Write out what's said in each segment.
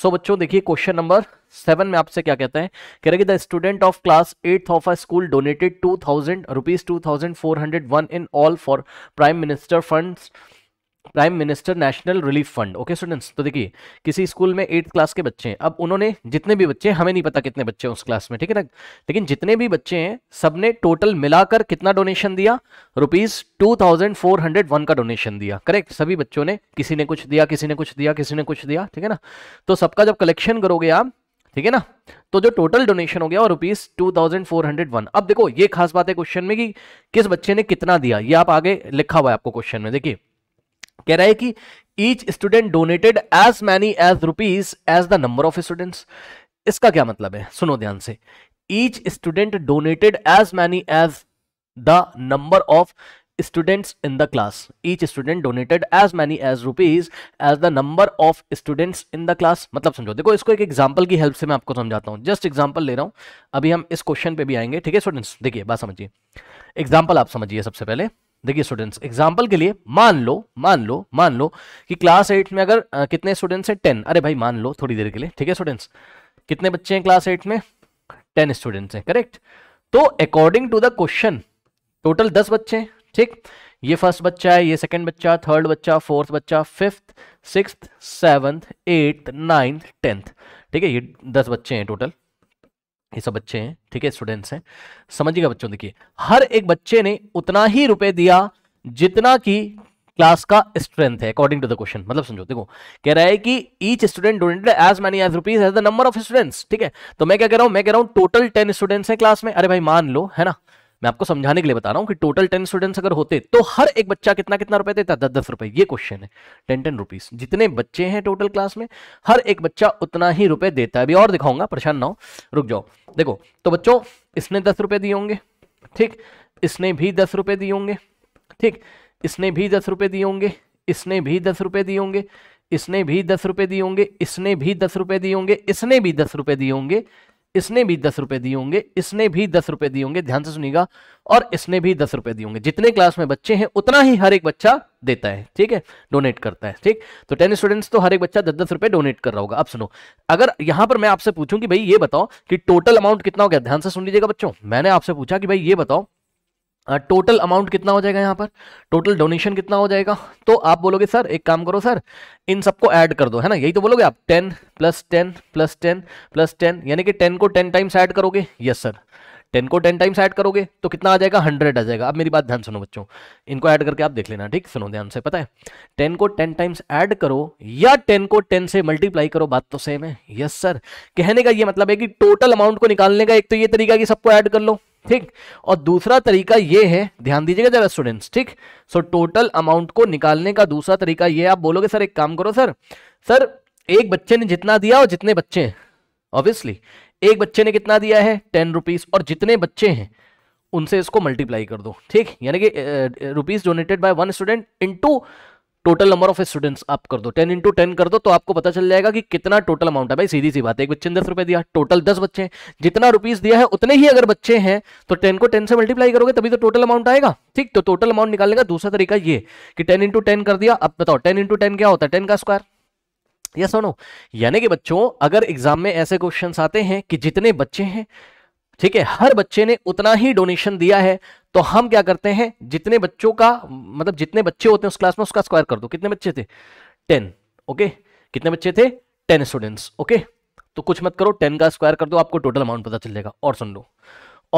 सो so, बच्चों देखिए question number seven में आपसे क्या कहते हैं कह रहे कि the student of class eighth of a school donated two thousand rupees two thousand four hundred one in all for prime minister funds prime minister national relief fund okay students तो देखिए किसी स्कूल में eighth class के बच्चे हैं अब उन्होंने जितने भी बच्चे हमें नहीं पता कितने बच्चे हैं उस क्लास में ठीक है ना लेकिन जितने भी बच्चे हैं सबने टोटल मिलाकर कितना डोनेशन दिया rupees two thousand four hundred one का डोनेशन दिया करेक्ट सभी बच्चों ने किसी ने कुछ दिया किसी ने कुछ दिया किसी ने कुछ दिया ठीक है ना तो सबका जब कलेक्शन करोगे आप ठीक है ना तो जो टोटल डोनेशन हो गया और rupees two thousand four hundred one अब देखो ये खास बात है क्वेश्चन में कि किस बच्चे ने कितना दिया ये आप आगे लिखा हुआ है आपको क्वेश्चन में देखिए कह रहा है कि each student donated as many as rupees as the number of students इसका क्या मतलब है सुनो ध्यान से each student donated as many as the number of students in the class each student donated as many as rupees as the number of students in the class मतलब समझो देखो इसको एक एग्जाम्पल की हेल्प से मैं आपको समझाता हूँ जस्ट एग्जाम्पल ले रहा हूँ अभी हम इस क्वेश्चन पे भी आएंगे ठीक है स्टूडेंट्स देखिए बात समझिए एग्जाम्पल आप समझिए सबसे पहले देखिए स्टूडेंट्स एग्जाम्पल के लिए मान लो मान लो मान लो कि क्लास एट में अगर आ, कितने स्टूडेंट्स हैं टेन अरे भाई मान लो थोड़ी देर के लिए ठीक है स्टूडेंट्स कितने बच्चे हैं क्लास एट में टेन स्टूडेंट्स हैं करेक्ट तो according to the question total दस बच्चे हैं ठीक ये फर्स्ट बच्चा है ये सेकेंड बच्चा थर्ड बच्चा फोर्थ बच्चा fifth six seventh eighth ninth tenth ठीक है ये दस बच्चे हैं टोटल ये सब बच्चे हैं ठीक है स्टूडेंट्स हैं समझिएगा बच्चों देखिए हर एक बच्चे ने उतना ही रुपए दिया जितना कि क्लास का स्ट्रेंथ है अकॉर्डिंग टू द क्वेश्चन मतलब समझो देखो कह रहा है कि each student donated as many as rupees as the number of students ठीक है तो मैं क्या कह रहा हूं मैं कह रहा हूं टोटल टेन स्टूडेंट्स हैं क्लास में अरे भाई मान लो है ना मैं आपको समझाने के लिए बता रहा हूँ कि टोटल टेन स्टूडेंट्स अगर होते तो हर एक बच्चा कितना कितना रुपए देता दस दस रुपए ये क्वेश्चन है टेन टेन रुपीज जितने बच्चे हैं टोटल क्लास में हर एक बच्चा उतना ही रुपए देता है अभी और दिखाऊंगा परेशान ना हो रुक जाओ देखो तो बच्चों इसने दस रुपए दिए होंगे ठीक इसने भी दस रुपए दिए होंगे ठीक इसने भी दस रुपए दिए होंगे इसने भी दस रुपए दिए होंगे इसने भी दस रुपए दिए होंगे इसने भी दस रुपए दिए होंगे इसने भी दस रुपए दिए होंगे इसने भी दस रुपए दिए होंगे इसने भी दस रुपए दिए होंगे ध्यान से सुनिएगा और इसने भी दस रुपए दिए होंगे जितने क्लास में बच्चे हैं उतना ही हर एक बच्चा देता है ठीक है डोनेट करता है ठीक तो टेन स्टूडेंट्स तो हर एक बच्चा दस दस रुपए डोनेट कर रहा होगा अब सुनो अगर यहां पर मैं आपसे पूछूं कि भाई ये बताओ कि टोटल अमाउंट कितना हो गया ध्यान से सुन लीजिएगा बच्चों मैंने आपसे पूछा कि भाई ये बताओ टोटल अमाउंट कितना हो जाएगा यहाँ पर टोटल डोनेशन कितना हो जाएगा तो आप बोलोगे सर एक काम करो सर इन सबको ऐड कर दो है ना यही तो बोलोगे आप ten plus ten plus ten plus ten यानी कि टेन को टेन टाइम्स ऐड करोगे यस सर टेन को टेन टाइम्स ऐड करोगे तो कितना आ जाएगा हंड्रेड आ जाएगा अब मेरी बात ध्यान सुनो बच्चों इनको ऐड करके आप देख लेना ठीक सुनो ध्यान से पता है टेन को टेन टाइम्स ऐड करो या टेन को टेन से मल्टीप्लाई करो बात तो सेम है यस सर कहने का ये मतलब है कि टोटल अमाउंट को निकालने का एक तो ये तरीका कि सबको ऐड कर लो ठीक और दूसरा तरीका ये है ध्यान दीजिएगा जरा स्टूडेंट्स ठीक सो टोटल अमाउंट को निकालने का दूसरा तरीका ये आप बोलोगे सर एक काम करो सर सर एक बच्चे ने जितना दिया और जितने बच्चे ऑब्वियसली एक बच्चे ने कितना दिया है टेन रुपीज और जितने बच्चे हैं उनसे इसको मल्टीप्लाई कर दो ठीक यानी कि rupees donated by one student into total number of students आप कर दो टेन इंटू टेन कर दो तो आपको पता चल जाएगा कि कितना टोटल अमाउंट है भाई सीधी सी बात है एक बच्चे ने दस रुपए दिया टोटल दस बच्चे हैं जितना रुपीज दिया है उतने ही अगर बच्चे हैं तो टेन को टेन से मल्टीप्लाई करोगे तभी तो टोटल अमाउंट आएगा ठीक तो टोटल अमाउंट निकालने का दूसरा तरीका ये कि टेन इंटू टेन कर दिया अब बताओ टेन इंटू टेन क्या होता है टेन का स्क्वायर यस सुनो यानी कि बच्चों अगर एग्जाम में ऐसे क्वेश्चन आते हैं कि जितने बच्चे हैं ठीक है हर बच्चे ने उतना ही डोनेशन दिया है तो हम क्या करते हैं जितने बच्चों का मतलब जितने बच्चे होते हैं उस क्लास में उसका स्क्वायर कर दो कितने बच्चे थे टेन ओके कितने बच्चे थे टेन स्टूडेंट्स ओके तो कुछ मत करो टेन का स्क्वायर कर दो आपको टोटल अमाउंट पता चल जाएगा और सुन लो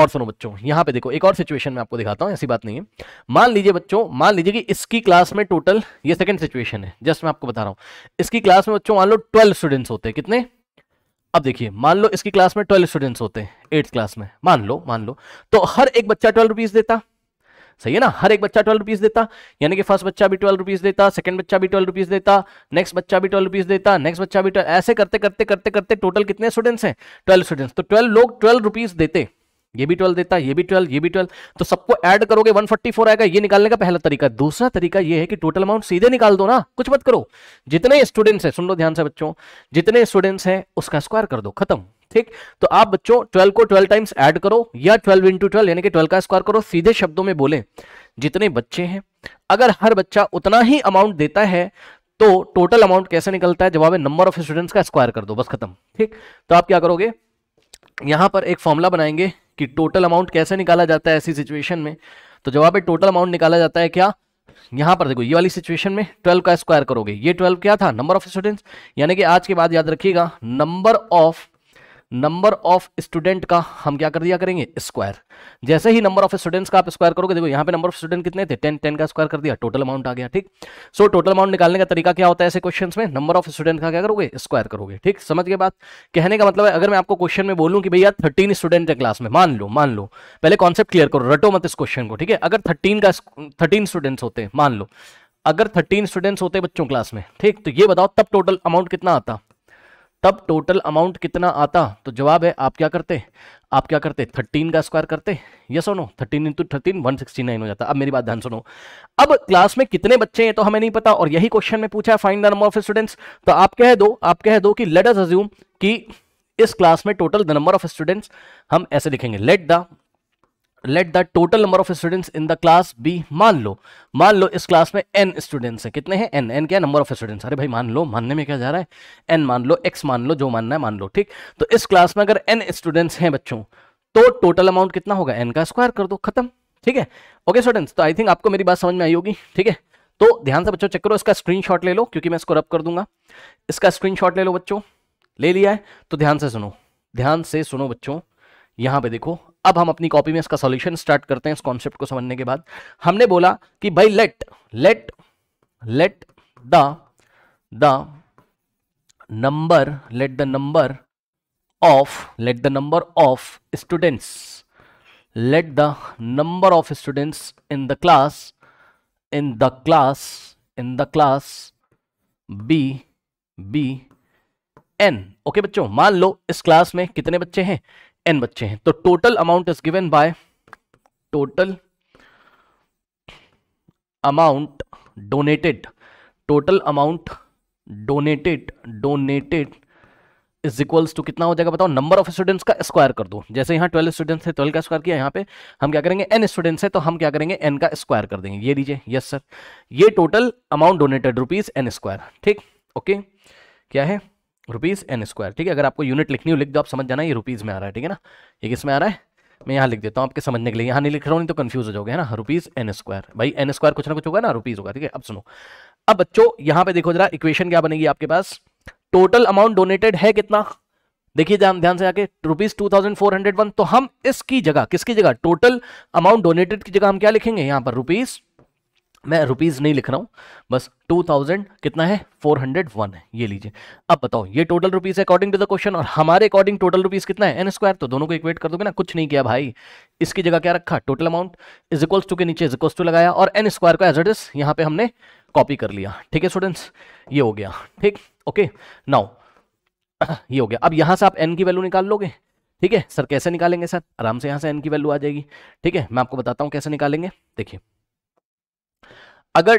और सुनो बच्चों यहां पे देखो एक और सिचुएशन में आपको दिखाता हूं ऐसी बात नहीं है मान लीजिए बच्चों मान लीजिए कि इसकी क्लास में टोटल ये सेकंड सिचुएशन है जस्ट मैं आपको बता रहा हूं इसकी क्लास में बच्चों मान लो ट्वेल्व स्टूडेंट्स होते हैं कितने अब देखिए मान लो इसकी क्लास में ट्वेल्व स्टूडेंट्स होते हैं एट्थ क्लास में मान लो मान लो तो हर एक बच्चा ट्वेल्व रुपीज़ देता सही है ना हर एक बच्चा ट्वेल्व रुपीज़ देता यानी कि फर्स्ट बच्चा भी ट्वेल्व रुपीज़ देता सेकंड बच्चा भी ट्वेल्व रुपीज़ देता नेक्स्ट बच्चा भी ट्वेल्व रुपीज़ देता नेक्स्ट बच्चा भी ऐसे करते करते करते करते टोटल कितने स्टूडेंट्स हैं ट्वेल्व स्टूडेंट्स तो ट्वेल्व लोग ट्वेल्व रुपीज़ देते ये भी ट्वेल्व देता है ये भी ट्वेल्व ये भी ट्वेल्व तो सबको ऐड करोगे 144 आएगा ये निकालने का पहला तरीका दूसरा तरीका ये है कि टोटल अमाउंट सीधे निकाल दो ना कुछ मत करो जितने स्टूडेंट्स हैं सुन लो ध्यान से बच्चों जितने स्टूडेंट्स हैं उसका स्क्वायर कर दो खत्म ठीक तो आप बच्चों 12 को 12 टाइम्स ऐड करो या 12 इंटू ट्वेल्व यानी कि 12 का स्क्वायर करो सीधे शब्दों में बोले जितने बच्चे हैं अगर हर बच्चा उतना ही अमाउंट देता है तो टोटल अमाउंट कैसे निकलता है जवाब है नंबर ऑफ स्टूडेंट्स का स्क्वायर कर दो बस खत्म ठीक तो आप क्या करोगे यहाँ पर एक फॉर्मूला बनाएंगे कि टोटल अमाउंट कैसे निकाला जाता है ऐसी सिचुएशन में तो जवाब है टोटल अमाउंट निकाला जाता है क्या यहाँ पर देखो ये वाली सिचुएशन में ट्वेल्व का स्क्वायर करोगे ये ट्वेल्व क्या था नंबर ऑफ स्टूडेंट्स यानी कि आज के बाद याद रखिएगा number of number of student का हम क्या कर दिया करेंगे स्क्वायर जैसे ही नंबर ऑफ स्टूडेंट्स का आप स्क्वायर करोगे देखो यहां पे नंबर ऑफ स्टूडेंट कितने थे टेन टेन का स्क्वायर कर दिया टोटल अमाउंट आ गया ठीक सो टोटल अमाउंट निकालने का तरीका क्या होता है ऐसे क्वेश्चन में नंबर ऑफ स्टूडेंट का क्या करोगे स्क्वायर करोगे ठीक समझ के बाद कहने का मतलब है अगर मैं आपको क्वेश्चन में बोलूँ कि भैया थर्टीन स्टूडेंट है क्लास में मान लो मान लो पहले कॉन्सेप्ट क्लियर करो रटो मत इस क्वेश्चन को ठीक है अगर थर्टीन का थर्टीन स्टूडेंट्स होते मान लो अगर थर्टीन स्टूडेंट्स होते बच्चों क्लास में ठीक तो ये बताओ तब टोटल अमाउंट कितना आता तब टोटल अमाउंट कितना आता तो जवाब है आप क्या करते आप क्या करते थर्टीन का स्क्वायर करते ये सुनो thirteen into thirteen one sixty nine हो जाता अब मेरी बात ध्यान सुनो अब क्लास में कितने बच्चे हैं तो हमें नहीं पता और यही क्वेश्चन में पूछा है find the number of students तो आप कह दो आप कह दो कि लेट अस अज्यूम कि इस क्लास में total the number of students हम ऐसे लिखेंगे let the let the total number of students in the class be मान लो मान लो इस क्लास में एन स्टूडेंट्स हैं कितने हैं एन एन क्या नंबर ऑफ स्टूडेंट्स अरे भाई मान लो मानने में क्या जा रहा है एन मान लो एक्स मान लो जो मानना है मान लो ठीक तो इस क्लास में अगर एन स्टूडेंट्स हैं बच्चों तो टोटल अमाउंट कितना होगा एन का स्क्वायर कर दो खत्म ठीक है ओके स्टूडेंट्स तो आई थिंक आपको मेरी बात समझ में आई होगी ठीक है तो ध्यान से बच्चों चेक करो इसका शॉट ले लो क्योंकि मैं इसको रब कर दूंगा इसका शॉट ले लो बच्चों ले लिया है तो ध्यान से सुनो ध्यान से सुनो बच्चों यहां पे देखो अब हम अपनी कॉपी में इसका सॉल्यूशन स्टार्ट करते हैं इस कॉन्सेप्ट को समझने के बाद हमने बोला कि भाई let let let the the number let the number of let the number of students let the number of students in the class in the class in the class be be N okay बच्चों मान लो इस class में कितने बच्चे हैं N बच्चे हैं तो total amount is given by total amount donated total amount donated donated is equals to कितना हो जाएगा बताओ नंबर ऑफ स्टूडेंट्स का स्क्वायर कर दो जैसे यहां ट्वेल्व स्टूडेंट्स है ट्वेल्व का स्क्वायर किया यहां पे हम क्या करेंगे एन स्टूडेंट्स है तो हम क्या करेंगे एन का स्क्वायर कर देंगे ये लीजिए यस सर ये total amount donated rupees N square ठीक ओके क्या है रुपीज़ एन स्क्वायर ठीक है अगर आपको यूनिट लिखनी हो लिख दो आप समझ जाना ये रुपीज़ में आ रहा है ठीक है ना ये किस में आ रहा है मैं यहाँ लिख देता हूँ आपके समझने के लिए यहाँ नहीं लिख रहा हूँ नहीं तो कन्फ्यूज हो जाओगे है ना रुपीज़ एन स्क्वायर भाई एन स्क्वायर कुछ ना कुछ होगा ना रुपीज़ होगा ठीक है अब सुनो अब बच्चों यहाँ पे देखो जरा इक्वेशन क्या बनेगी आपके पास टोटल अमाउंट डोनेटेड है कितना देखिए ध्यान से आके rupees two thousand four hundred one तो हम इसकी जगह किसकी जगह टोटल अमाउंट डोनेटेड की जगह हम क्या लिखेंगे यहाँ पर रुपीज़ मैं रुपीज़ नहीं लिख रहा हूँ बस टू थाउजेंड कितना है फोर हंड्रेड वन है ये लीजिए अब बताओ ये total rupees according to the question और हमारे अकॉर्डिंग टोटल रुपीज़ कितना है एन स्क्वायर तो दोनों को इक्वेट कर दोगे ना कुछ नहीं किया भाई इसकी जगह क्या रखा total amount is equals to के नीचे इज इक्वल्स टू लगाया और एन स्क्वायर को एज इट इज़ यहाँ पे हमने कॉपी कर लिया ठीक है स्टूडेंट्स ये हो गया ठीक ओके नाउ ये हो गया अब यहाँ से आप एन की वैल्यू निकाल लोगे ठीक है सर कैसे निकालेंगे सर आराम से यहाँ से एन की वैल्यू आ जाएगी ठीक है मैं आपको बताता हूँ कैसे निकालेंगे देखिए अगर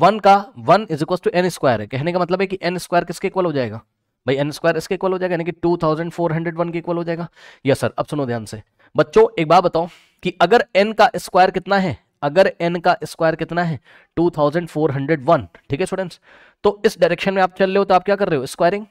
वन का one is equal to N square है कहने का मतलब है कि एन स्क्वायर किसके इक्वल हो जाएगा भाई एन स्क्वायर इसके इक्वल हो जाएगा यानी कि वन के इक्वल हो जाएगा यस सर अब सुनो ध्यान से बच्चों एक बात बताओ कि अगर एन का स्क्वायर कितना है अगर एन का स्क्वायर कितना है वन ठीक है स्टूडेंट्स तो इस डायरेक्शन में आप चल रहे हो तो आप क्या कर रहे हो स्क्वायरिंग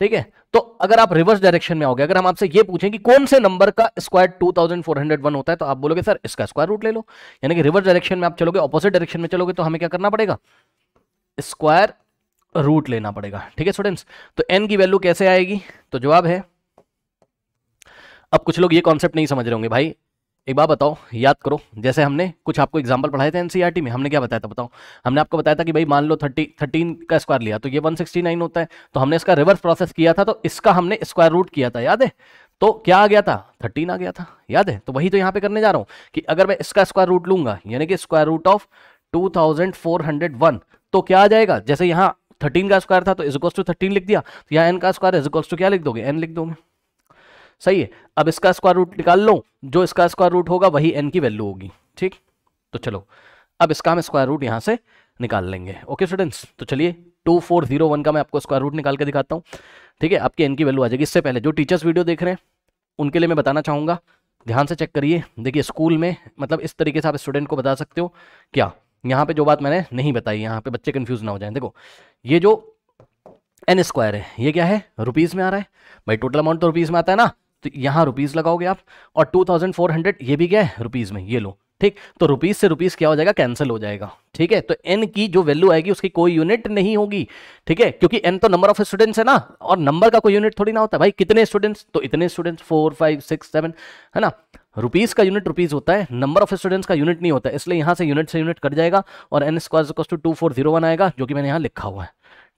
ठीक है तो अगर आप रिवर्स डायरेक्शन में आओगे अगर हम आपसे ये पूछें कि कौन से नंबर का स्क्वायर 2401 होता है तो आप बोलोगे सर इसका स्क्वायर रूट ले लो यानी कि रिवर्स डायरेक्शन में आप चलोगे ऑपोजिट डायरेक्शन में चलोगे तो हमें क्या करना पड़ेगा स्क्वायर रूट लेना पड़ेगा ठीक है स्टूडेंट्स तो एन की वैल्यू कैसे आएगी तो जवाब है अब कुछ लोग ये कॉन्सेप्ट नहीं समझ रहे होंगे भाई एक बात बताओ याद करो जैसे हमने कुछ आपको एग्जाम्पल पढ़ाए थे एनसीईआरटी e में हमने क्या बताया था बताओ हमने आपको बताया था कि भाई मान लो थर्टी थर्टीन का स्क्वायर लिया तो ये वन सिक्सटी नाइन होता है तो हमने इसका रिवर्स प्रोसेस किया था तो इसका हमने स्क्वायर रूट किया था याद है तो क्या आ गया था थर्टीन आ गया था याद है तो वही तो यहाँ पे करने जा रहा हूँ कि अगर मैं इसका स्क्वायर रूट लूंगा यानी कि स्क्वायर रूट ऑफ टू तो क्या आ जाएगा जैसे यहाँ थर्टीन का स्क्वायर था तो इजिकल्स टू थर्टीन लिख दिया तो यहाँ एन का स्क्वायर इजिकल्स टू क्या लिख दोगे एन लिख दोगे सही है अब इसका स्क्वायर रूट निकाल लो जो इसका स्क्वायर रूट होगा वही एन की वैल्यू होगी ठीक तो चलो अब इसका हम स्क्वायर रूट यहाँ से निकाल लेंगे ओके स्टूडेंट्स तो चलिए टू फोर जीरो वन का मैं आपको स्क्वायर रूट निकाल के दिखाता हूँ ठीक है आपकी एन की वैल्यू आ जाएगी इससे पहले जो टीचर्स वीडियो देख रहे हैं उनके लिए मैं बताना चाहूँगा ध्यान से चेक करिए देखिए स्कूल में मतलब इस तरीके से आप स्टूडेंट को बता सकते हो क्या यहाँ पे जो बात मैंने नहीं बताई यहाँ पे बच्चे कंफ्यूज ना हो जाए देखो ये जो एन स्क्वायर है ये क्या है रुपीज़ में आ रहा है भाई टोटल अमाउंट तो रुपीज़ में आता है ना तो यहां रुपीज़ लगाओगे आप और टू थाउजेंड फोर हंड्रेड ये भी क्या है रुपीज़ में ये लो ठीक तो रुपीज़ से रुपीज़ क्या हो जाएगा कैंसिल हो जाएगा ठीक है तो एन की जो वैल्यू आएगी उसकी कोई यूनिट नहीं होगी ठीक है क्योंकि एन तो नंबर ऑफ स्टूडेंट्स है ना और नंबर का कोई यूनिट थोड़ी ना होता है भाई कितने स्टूडेंट्स तो इतने students four five six seven है ना रुपीज़ का यूनिट रुपीज़ होता है नंबर ऑफ स्टूडेंट्स का यूनिट नहीं होता है इसलिए यहां से यूनिट से यूनिट कट जाएगा और N square two four zero one आएगा जो कि मैंने यहाँ लिखा हुआ है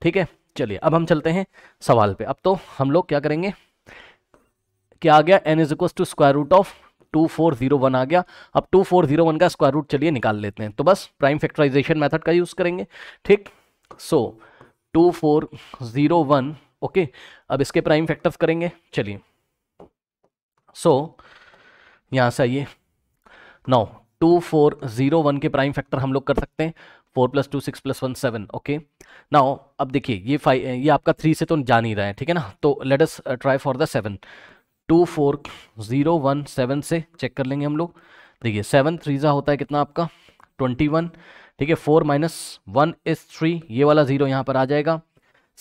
ठीक है चलिए अब हम चलते हैं सवाल पे अब तो हम लोग क्या करेंगे क्या आ गया N is equal to square root of two four zero one आ गया अब टू फोर जीरो वन का स्क्वायर रूट चलिए निकाल लेते हैं तो बस प्राइम फैक्टराइजेशन मेथड का यूज़ करेंगे ठीक so two four zero one okay अब इसके प्राइम फैक्टर्स करेंगे चलिए सो so, यहाँ से आइए now two four zero one के प्राइम फैक्टर हम लोग कर सकते हैं four plus two six plus one seven okay now अब देखिए ये फाइव ये आपका थ्री से तो जान ही रहा है ठीक है ना तो let us try for the seven two four zero one seven से चेक कर लेंगे हम लोग देखिए सेवन थ्री ज़ा होता है कितना आपका ट्वेंटी वन ठीक है four minus one is three ये वाला ज़ीरो यहाँ पर आ जाएगा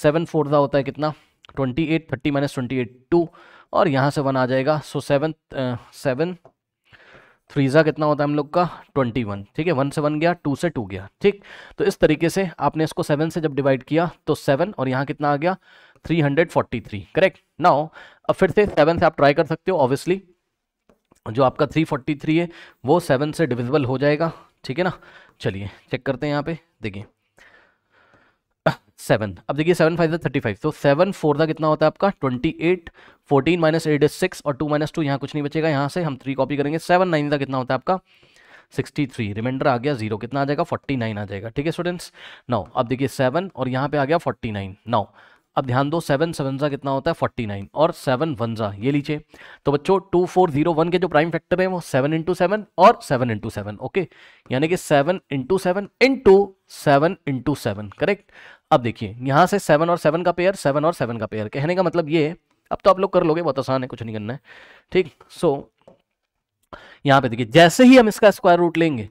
सेवन फोर ज़ा होता है कितना twenty eight thirty minus twenty eight two और यहाँ से वन आ जाएगा सो सेवन सेवन थ्री कितना होता है हम लोग का ट्वेंटी वन ठीक है वन से वन गया टू से टू गया ठीक तो इस तरीके से आपने इसको सेवन से जब डिवाइड किया तो सेवन और यहाँ कितना आ गया three hundred forty three correct now अब फिर से सेवन से आप ट्राई कर सकते हो ऑब्वियसली जो आपका थ्री फोर्टी थ्री है वो सेवन से डिविजिबल हो जाएगा ठीक है ना चलिए चेक करते हैं यहाँ पे देखिए सेवन अब देखिए सेवन फाइव थर्टी फाइव तो सेवन फोर का कितना होता है आपका twenty eight fourteen minus eight is six और टू माइनस टू यहाँ कुछ नहीं बचेगा यहाँ से हम थ्री कॉपी करेंगे सेवन नाइन का कितना होता है आपका सिक्सटी थ्री रिमाइंडर आ गया जीरो कितना आ जाएगा फोर्टी नाइन आ जाएगा ठीक है स्टूडेंट्स नौ अब देखिए सेवन और यहाँ पे आ गया फोर्टी नाइन नौ अब ध्यान दो सेवन सेवनजा कितना होता है फोर्टी नाइन और सेवन वनजा ये लीजिए तो बच्चों टू फोर जीरो वन के जो प्राइम फैक्टर है वो सेवन इंटू सेवन और सेवन इंटू सेवन ओके यानी कि seven into seven into seven into seven correct अब देखिए यहाँ से सेवन और सेवन का पेयर सेवन और सेवन का पेयर कहने का मतलब ये अब तो आप लोग कर लोगे बहुत आसान है कुछ नहीं करना है ठीक सो so, यहाँ पे देखिए जैसे ही हम इसका स्क्वायर रूट लेंगे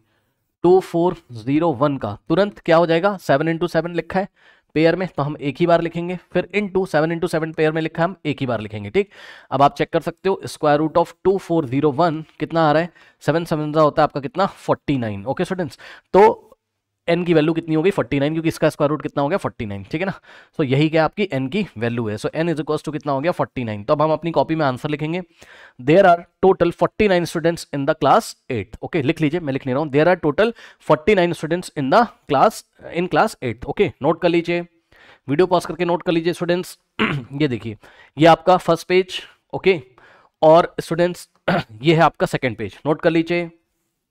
टू फोर जीरो वन का तुरंत क्या हो जाएगा सेवन इंटू सेवन लिखा है पेयर में तो हम एक ही बार लिखेंगे फिर इन two seven into seven pair में लिखा है हम एक ही बार लिखेंगे ठीक अब आप चेक कर सकते हो square root of two four zero one कितना आ रहा है सेवन सेवन होता है आपका कितना फोर्टी नाइन ओके स्टूडेंट्स तो एन की वैल्यू कितनी होगी फोर्टी नाइन क्योंकि इसका स्क्वायर रूट कितना हो गया फोर्टी नाइन ठीक है ना सो so, यही क्या आपकी एन की वैल्यू है so N is equals to कितना हो गया फोर्टी नाइन तो अब हम अपनी कॉपी में आंसर लिखेंगे there are total forty nine students in the class eight okay लिख लीजिए मैं लिख ले रहा हूँ there are total forty nine students in the class in class eight okay note कर लीजिए वीडियो पॉज करके नोट कर लीजिए स्टूडेंट्स ये देखिए ये आपका फर्स्ट पेज ओके और स्टूडेंट्स ये है आपका सेकेंड पेज नोट कर लीजिए